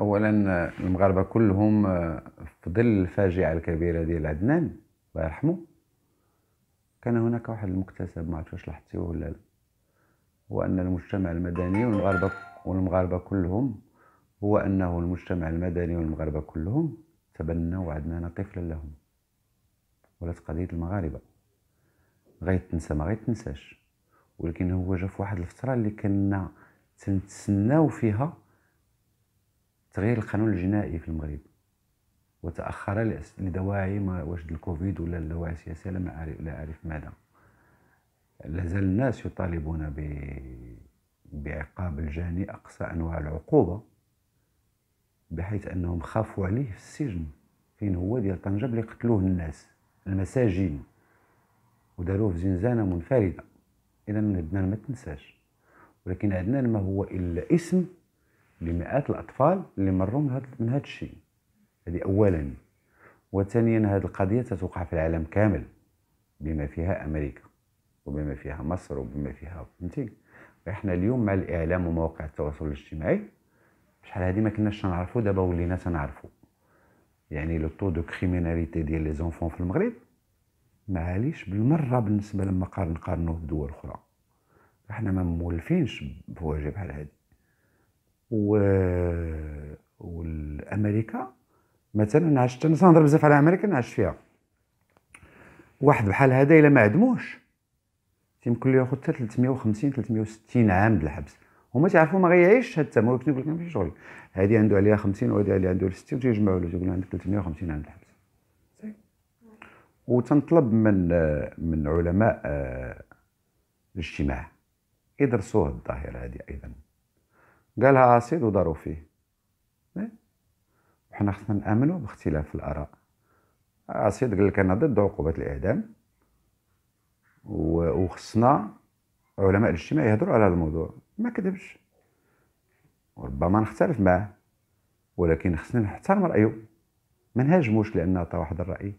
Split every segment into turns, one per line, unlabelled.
اولا المغاربه كلهم آه، في ظل الفاجعه الكبيره ديال عدنان الله يرحمه كان هناك واحد المكتسب ما عرفتش لاحظتيه ولا لا هو ان المجتمع المدني والمغاربه والمغاربه كلهم هو انه المجتمع المدني والمغاربه كلهم تبنوا عدنان طفلا لهم ولات قضيه المغاربه غيتنسى ما تنساش ولكن هو جا في واحد الفتره اللي كنا تنتسناو فيها تغيير القانون الجنائي في المغرب وتاخر لدواعي ما وجد الكوفيد ولا الدواعي السياسيه لا اعرف ماذا لازال الناس يطالبون ب بعقاب الجاني اقصى انواع العقوبه بحيث انهم خافوا عليه في السجن فين هو ديال طنجه اللي قتلوه الناس المساجين وداروه في زنزانه منفرده اذا عدنان ما تنساش ولكن عدنان ما هو الا اسم لمئات الاطفال اللي مروا من هذا الشيء هذه اولا وثانيا هذه القضيه تتوقع في العالم كامل بما فيها امريكا وبما فيها مصر وبما فيها فهمتي احنا اليوم مع الاعلام ومواقع التواصل الاجتماعي شحال هذه ما كناش نعرفوا دابا ولينا تنعرفوا يعني لو طو دو كريميناليتي ديال لي زونفون في المغرب معاليش بالمره بالنسبه لما قارن قارنوه بدول اخرى احنا ما مولفينش بواجب بحال هذه و والامريكا مثلا عشت انا تنهضر بزاف على امريكا انا عشت فيها واحد بحال هذا الا ما عدموش تيمكن له ياخذ حتى 350 360 عام الحبس هما تعرفوا ما غيعيش حتى ما قلت لك ماشي شغل هادي عنده عليها 50 وهادي عليها عنده 60 تيجمعوا له تيقول عندك 350 عام الحبس وتنطلب من من علماء آه، الاجتماع يدرسوا الظاهره هذه ايضا قالها اسيد وداروا فيه إيه؟ وحنا خصنا نامنوا باختلاف الاراء اسيد قال لك انا ضد عقوبه الاعدام وخصنا علماء الاجتماع يهضروا على هذا الموضوع ما كذبش وربما نختلف معه ولكن خصنا نحترم رايه ما نهاجموش لان عطى واحد الراي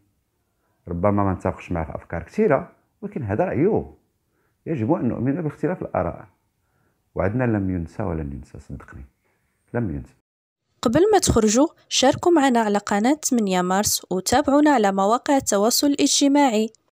ربما ما نتفقش معه في افكار كثيره ولكن هذا رايه يجب ان نؤمن باختلاف الاراء وعدنا لم ينسى ولن ينسى صدقني لم ينسى قبل ما تخرجوا شاركوا معنا على قناة 8 مارس وتابعونا على مواقع التواصل الاجتماعي